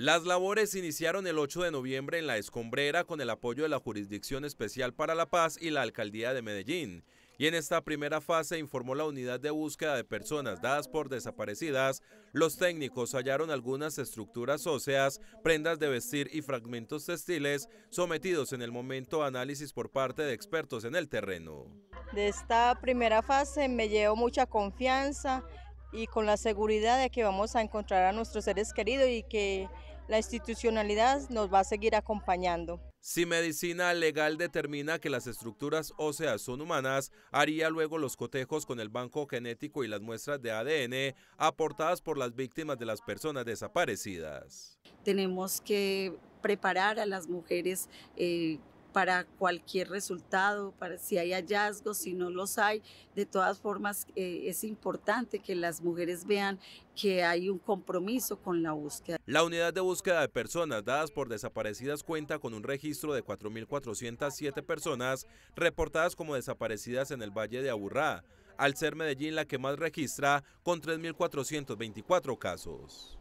Las labores iniciaron el 8 de noviembre en La Escombrera con el apoyo de la Jurisdicción Especial para la Paz y la Alcaldía de Medellín. Y en esta primera fase, informó la unidad de búsqueda de personas dadas por desaparecidas, los técnicos hallaron algunas estructuras óseas, prendas de vestir y fragmentos textiles sometidos en el momento a análisis por parte de expertos en el terreno. De esta primera fase me llevo mucha confianza y con la seguridad de que vamos a encontrar a nuestros seres queridos y que la institucionalidad nos va a seguir acompañando. Si medicina legal determina que las estructuras óseas son humanas, haría luego los cotejos con el banco genético y las muestras de ADN aportadas por las víctimas de las personas desaparecidas. Tenemos que preparar a las mujeres eh, para cualquier resultado, para si hay hallazgos, si no los hay. De todas formas, eh, es importante que las mujeres vean que hay un compromiso con la búsqueda. La unidad de búsqueda de personas dadas por desaparecidas cuenta con un registro de 4.407 personas reportadas como desaparecidas en el Valle de Aburrá, al ser Medellín la que más registra con 3.424 casos.